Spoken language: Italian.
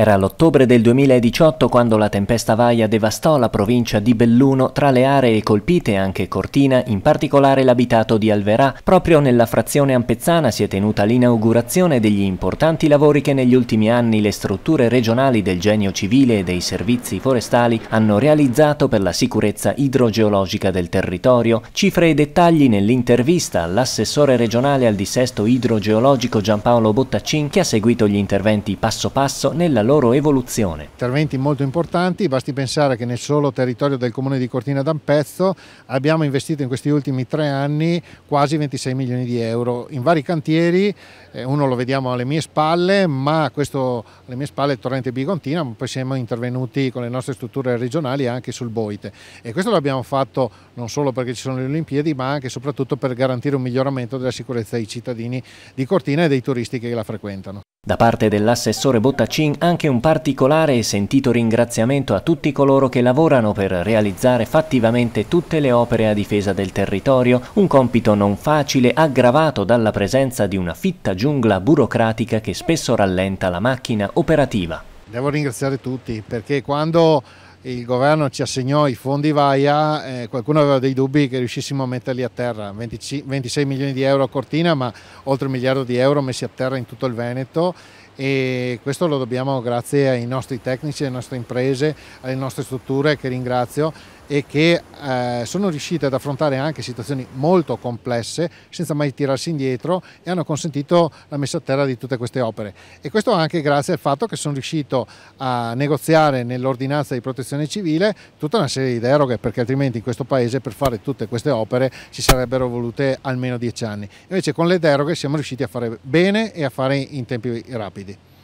Era l'ottobre del 2018 quando la tempesta Vaia devastò la provincia di Belluno, tra le aree colpite anche Cortina, in particolare l'abitato di Alverà. Proprio nella frazione ampezzana si è tenuta l'inaugurazione degli importanti lavori che negli ultimi anni le strutture regionali del genio civile e dei servizi forestali hanno realizzato per la sicurezza idrogeologica del territorio. Cifre e dettagli nell'intervista all'assessore regionale al dissesto idrogeologico Giampaolo Bottaccin che ha seguito gli interventi passo passo nella loro evoluzione. Interventi molto importanti, basti pensare che nel solo territorio del comune di Cortina d'Ampezzo abbiamo investito in questi ultimi tre anni quasi 26 milioni di euro in vari cantieri, eh, uno lo vediamo alle mie spalle, ma questo alle mie spalle è Torrente Bigontina, poi siamo intervenuti con le nostre strutture regionali anche sul Boite e questo l'abbiamo fatto non solo perché ci sono le Olimpiadi ma anche e soprattutto per garantire un miglioramento della sicurezza ai cittadini di Cortina e dei turisti che la frequentano. Da parte dell'assessore Bottacin anche un particolare e sentito ringraziamento a tutti coloro che lavorano per realizzare fattivamente tutte le opere a difesa del territorio, un compito non facile aggravato dalla presenza di una fitta giungla burocratica che spesso rallenta la macchina operativa. Devo ringraziare tutti perché quando il governo ci assegnò i fondi VAIA, eh, qualcuno aveva dei dubbi che riuscissimo a metterli a terra, 25, 26 milioni di euro a Cortina ma oltre un miliardo di euro messi a terra in tutto il Veneto e questo lo dobbiamo grazie ai nostri tecnici, alle nostre imprese, alle nostre strutture che ringrazio e che eh, sono riuscite ad affrontare anche situazioni molto complesse senza mai tirarsi indietro e hanno consentito la messa a terra di tutte queste opere. E questo anche grazie al fatto che sono riuscito a negoziare nell'ordinanza di protezione civile tutta una serie di deroghe perché altrimenti in questo paese per fare tutte queste opere ci sarebbero volute almeno dieci anni. Invece con le deroghe siamo riusciti a fare bene e a fare in tempi rapidi.